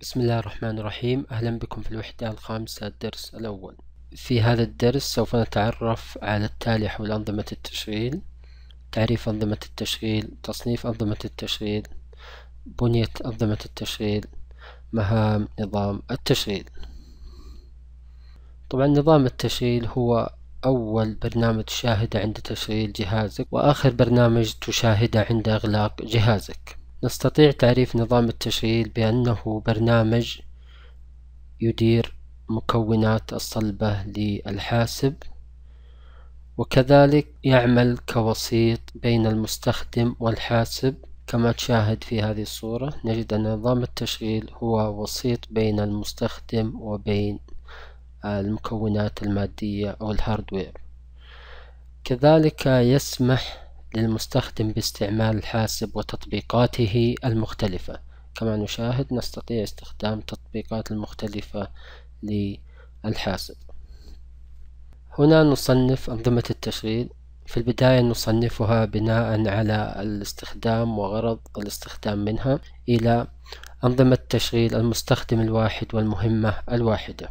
بسم الله الرحمن الرحيم أهلا بكم في الوحدة الخامسة الدرس الأول في هذا الدرس سوف نتعرف على التالي حول أنظمة التشغيل تعريف أنظمة التشغيل تصنيف أنظمة التشغيل بنية أنظمة التشغيل مهام نظام التشغيل طبعا نظام التشغيل هو أول برنامج تشاهده عند تشغيل جهازك وآخر برنامج تشاهده عند إغلاق جهازك نستطيع تعريف نظام التشغيل بأنه برنامج يدير مكونات الصلبة للحاسب وكذلك يعمل كوسيط بين المستخدم والحاسب كما تشاهد في هذه الصورة نجد أن نظام التشغيل هو وسيط بين المستخدم وبين المكونات المادية أو الهاردوير كذلك يسمح للمستخدم باستعمال الحاسب وتطبيقاته المختلفة كما نشاهد نستطيع استخدام تطبيقات المختلفة للحاسب هنا نصنف أنظمة التشغيل في البداية نصنفها بناء على الاستخدام وغرض الاستخدام منها إلى أنظمة تشغيل المستخدم الواحد والمهمة الواحدة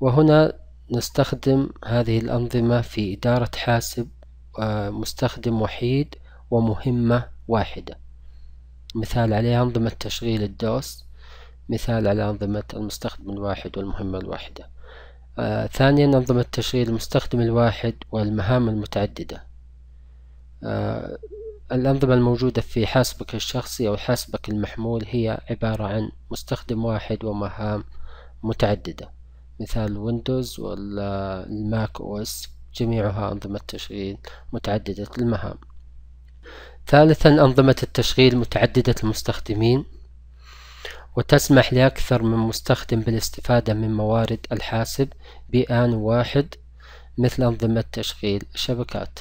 وهنا نستخدم هذه الأنظمة في إدارة حاسب آه، مستخدم وحيد ومهمة واحدة مثال عليها أنظمة تشغيل الدوس مثال على أنظمة المستخدم الواحد والمهمة الواحدة آه ثانيا أنظمة تشغيل المستخدم الواحد والمهام المتعددة آه الأنظمة الموجودة في حاسبك الشخصي أو حاسبك المحمول هي عبارة عن مستخدم واحد ومهام متعددة مثال ويندوز والماك آه، او اس جميعها أنظمة تشغيل متعددة المهام ثالثا أنظمة التشغيل متعددة المستخدمين وتسمح لأكثر من مستخدم بالاستفادة من موارد الحاسب بآن واحد مثل أنظمة تشغيل الشبكات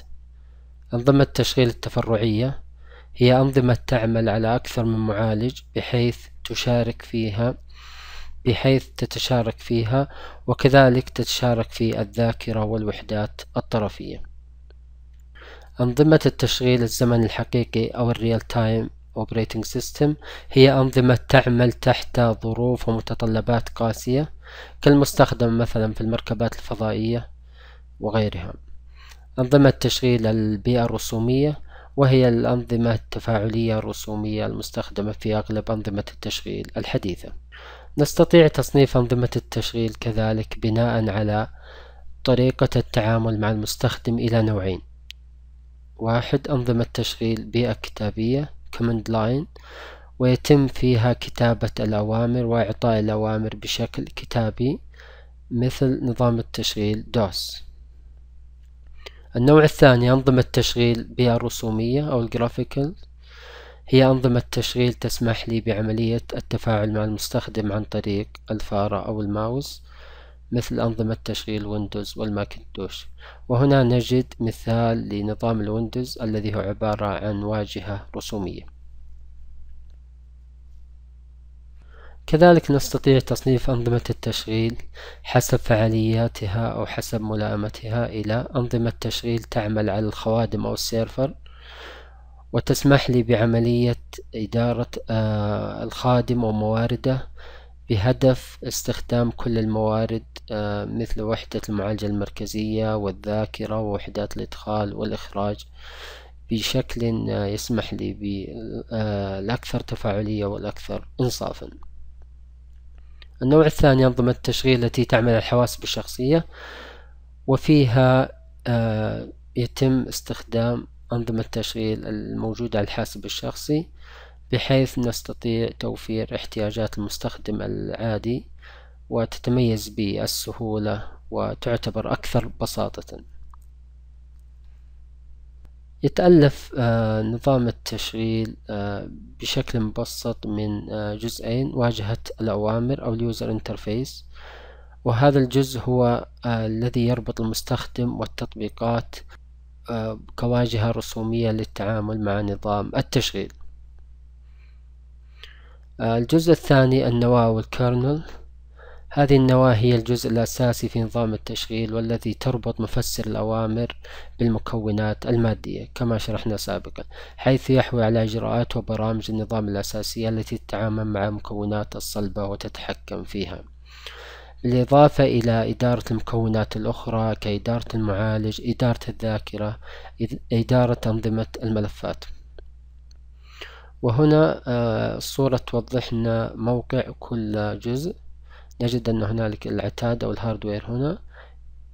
أنظمة التشغيل التفرعية هي أنظمة تعمل على أكثر من معالج بحيث تشارك فيها بحيث تتشارك فيها وكذلك تتشارك في الذاكرة والوحدات الطرفية أنظمة التشغيل الزمن الحقيقي أو الريال تايم Operating System هي أنظمة تعمل تحت ظروف ومتطلبات قاسية كالمستخدم مثلا في المركبات الفضائية وغيرها أنظمة تشغيل البيئة الرسومية وهي الأنظمة التفاعلية الرسومية المستخدمة في أغلب أنظمة التشغيل الحديثة نستطيع تصنيف أنظمة التشغيل كذلك بناء على طريقة التعامل مع المستخدم إلى نوعين واحد أنظمة تشغيل بيئة كتابية command line ويتم فيها كتابة الأوامر وإعطاء الأوامر بشكل كتابي مثل نظام التشغيل دوس النوع الثاني أنظمة تشغيل بيئة رسومية أو graphical هي أنظمة تشغيل تسمح لي بعملية التفاعل مع المستخدم عن طريق الفارة أو الماوس مثل أنظمة تشغيل ويندوز والماكنتوش وهنا نجد مثال لنظام الويندوز الذي هو عبارة عن واجهة رسومية كذلك نستطيع تصنيف أنظمة التشغيل حسب فعالياتها أو حسب ملائمتها إلى أنظمة تشغيل تعمل على الخوادم أو السيرفر وتسمح لي بعملية إدارة آه، الخادم وموارده بهدف استخدام كل الموارد آه، مثل وحدة المعالجة المركزية والذاكرة ووحدات الإدخال والإخراج بشكل آه، يسمح لي بالأكثر تفاعلية والأكثر إنصافا النوع الثاني أنظمة التشغيل التي تعمل الحواس بالشخصية وفيها يتم استخدام أنظمة التشغيل الموجودة على الحاسب الشخصي بحيث نستطيع توفير احتياجات المستخدم العادي وتتميز بالسهولة وتعتبر أكثر بساطة يتألف آه، نظام التشغيل آه، بشكل مبسط من آه، جزئين واجهة الأوامر أو اليوزر انترفيس وهذا الجزء هو الذي يربط المستخدم والتطبيقات كواجهة رسومية للتعامل مع نظام التشغيل الجزء الثاني النواة والكرنل هذه النواة هي الجزء الأساسي في نظام التشغيل والذي تربط مفسر الأوامر بالمكونات المادية كما شرحنا سابقا حيث يحوي على إجراءات وبرامج النظام الأساسية التي تتعامل مع مكونات الصلبة وتتحكم فيها بالإضافة إلى إدارة المكونات الأخرى كإدارة المعالج إدارة الذاكرة إدارة أنظمة الملفات وهنا آه، الصورة توضح لنا موقع كل جزء نجد أن هنالك العتاد أو الهاردوير هنا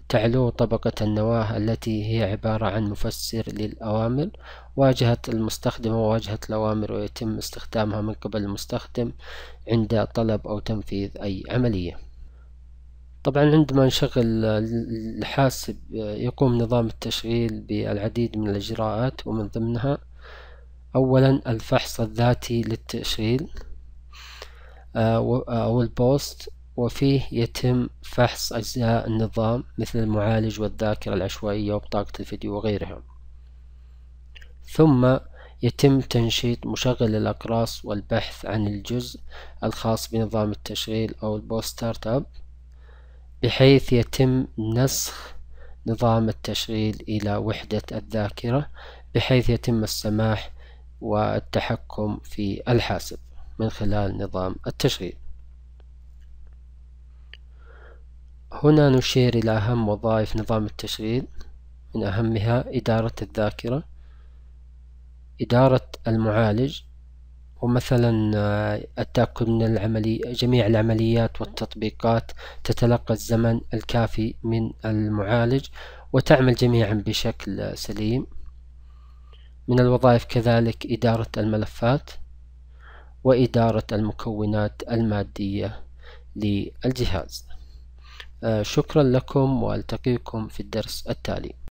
تعلو طبقة النواة التي هي عبارة عن مفسر للأوامر واجهة المستخدم وواجهة الأوامر ويتم استخدامها من قبل المستخدم عند طلب أو تنفيذ أي عملية طبعا عندما نشغل الحاسب آه، يقوم نظام التشغيل بالعديد من الإجراءات ومن ضمنها أولا الفحص الذاتي للتشغيل آه، آه، أو البوست وفيه يتم فحص أجزاء النظام مثل المعالج والذاكرة العشوائية وبطاقة الفيديو وغيرها ثم يتم تنشيط مشغل الأقراص والبحث عن الجزء الخاص بنظام التشغيل أو البوست ستارت أب بحيث يتم نسخ نظام التشغيل إلى وحدة الذاكرة بحيث يتم السماح والتحكم في الحاسب من خلال نظام التشغيل هنا نشير إلى أهم وظائف نظام التشغيل من أهمها إدارة الذاكرة إدارة المعالج ومثلا آه، التأكد من العملي جميع العمليات والتطبيقات تتلقى الزمن الكافي من المعالج وتعمل جميعا بشكل سليم من الوظائف كذلك إدارة الملفات وإدارة المكونات المادية للجهاز آه، شكرا لكم والتقيكم في الدرس التالي